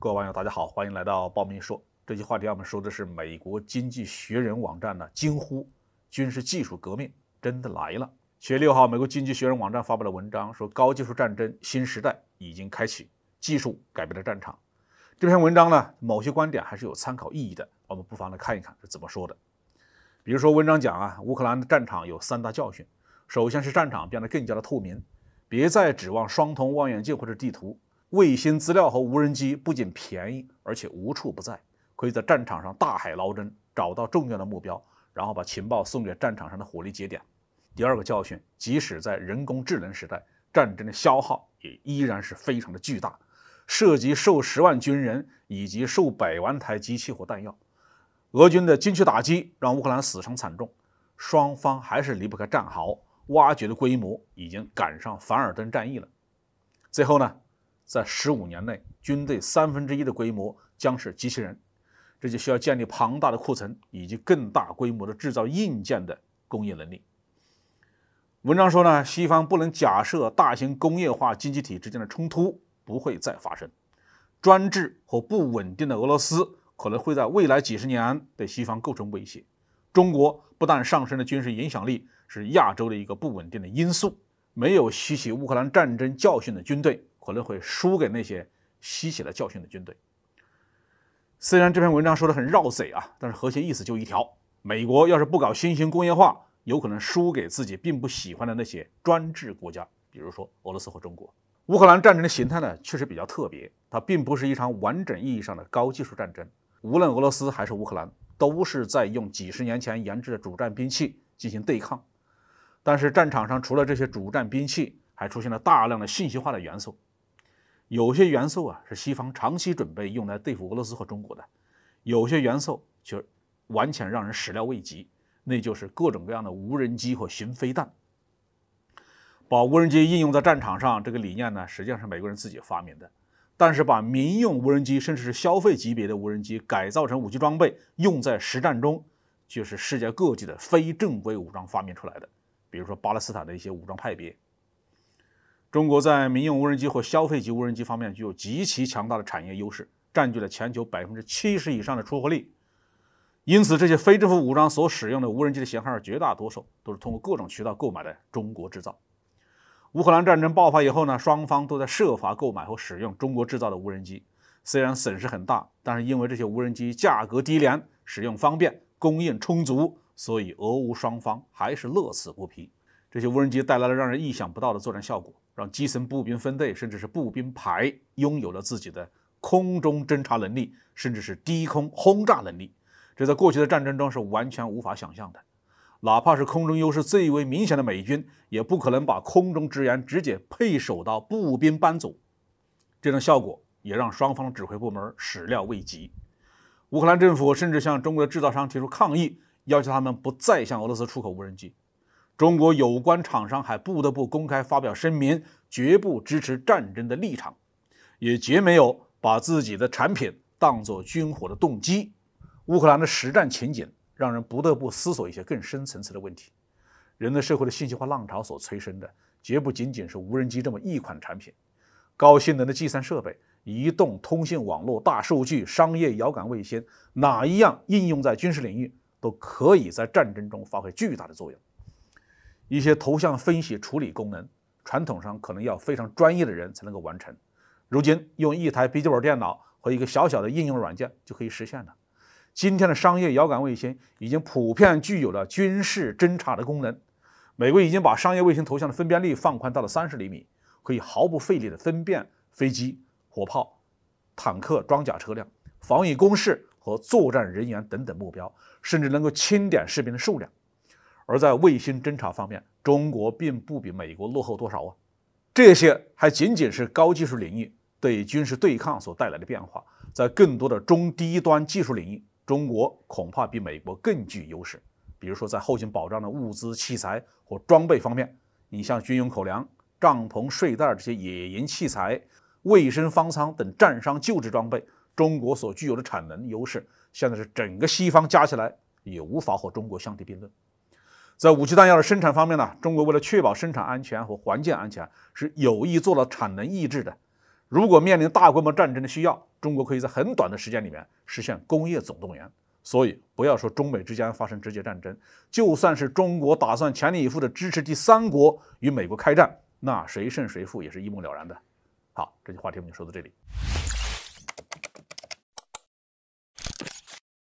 各位网友，大家好，欢迎来到报名说。这期话题我们说的是美国《经济学人》网站呢惊呼：“军事技术革命真的来了。”七月六号，美国《经济学人》网站发布了文章说：“高技术战争新时代已经开启，技术改变了战场。”这篇文章呢，某些观点还是有参考意义的，我们不妨来看一看是怎么说的。比如说，文章讲啊，乌克兰的战场有三大教训，首先是战场变得更加的透明，别再指望双筒望远镜或者地图。卫星资料和无人机不仅便宜，而且无处不在，可以在战场上大海捞针，找到重要的目标，然后把情报送给战场上的火力节点。第二个教训，即使在人工智能时代，战争的消耗也依然是非常的巨大，涉及数十万军人以及数百万台机器和弹药。俄军的精确打击让乌克兰死伤惨重，双方还是离不开战壕，挖掘的规模已经赶上凡尔登战役了。最后呢？在十五年内，军队三分之一的规模将是机器人，这就需要建立庞大的库存以及更大规模的制造硬件的工业能力。文章说呢，西方不能假设大型工业化经济体之间的冲突不会再发生，专制和不稳定的俄罗斯可能会在未来几十年对西方构成威胁。中国不但上升的军事影响力是亚洲的一个不稳定的因素。没有吸取乌克兰战争教训的军队。可能会输给那些吸取了教训的军队。虽然这篇文章说的很绕嘴啊，但是核心意思就一条：美国要是不搞新型工业化，有可能输给自己并不喜欢的那些专制国家，比如说俄罗斯和中国。乌克兰战争的形态呢，确实比较特别，它并不是一场完整意义上的高技术战争。无论俄罗斯还是乌克兰，都是在用几十年前研制的主战兵器进行对抗。但是战场上除了这些主战兵器，还出现了大量的信息化的元素。有些元素啊，是西方长期准备用来对付俄罗斯和中国的；有些元素却完全让人始料未及，那就是各种各样的无人机和巡飞弹。把无人机应用在战场上，这个理念呢，实际上是美国人自己发明的；但是把民用无人机，甚至是消费级别的无人机改造成武器装备，用在实战中，就是世界各地的非正规武装发明出来的，比如说巴勒斯坦的一些武装派别。中国在民用无人机或消费级无人机方面具有极其强大的产业优势，占据了全球百分之七十以上的出货率。因此，这些非政府武装所使用的无人机的型号，绝大多数都是通过各种渠道购买的中国制造。乌克兰战争爆发以后呢，双方都在设法购买和使用中国制造的无人机。虽然损失很大，但是因为这些无人机价格低廉、使用方便、供应充足，所以俄乌双方还是乐此不疲。这些无人机带来了让人意想不到的作战效果。让基层步兵分队，甚至是步兵排，拥有了自己的空中侦察能力，甚至是低空轰炸能力。这在过去的战争中是完全无法想象的。哪怕是空中优势最为明显的美军，也不可能把空中支援直接配手到步兵班组。这种效果也让双方的指挥部门始料未及。乌克兰政府甚至向中国的制造商提出抗议，要求他们不再向俄罗斯出口无人机。中国有关厂商还不得不公开发表声明，绝不支持战争的立场，也绝没有把自己的产品当作军火的动机。乌克兰的实战情景让人不得不思索一些更深层次的问题。人类社会的信息化浪潮所催生的，绝不仅仅是无人机这么一款产品。高性能的计算设备、移动通信网络、大数据、商业遥感卫星，哪一样应用在军事领域，都可以在战争中发挥巨大的作用。一些图像分析处理功能，传统上可能要非常专业的人才能够完成，如今用一台笔记本电脑和一个小小的应用软件就可以实现了。今天的商业遥感卫星已经普遍具有了军事侦察的功能。美国已经把商业卫星图像的分辨率放宽到了三十厘米，可以毫不费力地分辨飞机、火炮、坦克、装甲车辆、防御工事和作战人员等等目标，甚至能够清点士兵的数量。而在卫星侦察方面，中国并不比美国落后多少啊！这些还仅仅是高技术领域对军事对抗所带来的变化，在更多的中低端技术领域，中国恐怕比美国更具优势。比如说，在后勤保障的物资、器材和装备方面，你像军用口粮、帐篷、睡袋这些野营器材、卫生方舱等战伤救治装备，中国所具有的产能优势，现在是整个西方加起来也无法和中国相提并论。在武器弹药的生产方面呢，中国为了确保生产安全和环境安全，是有意做了产能抑制的。如果面临大规模战争的需要，中国可以在很短的时间里面实现工业总动员。所以，不要说中美之间发生直接战争，就算是中国打算全力以赴的支持第三国与美国开战，那谁胜谁负也是一目了然的。好，这期话题我们就说到这里。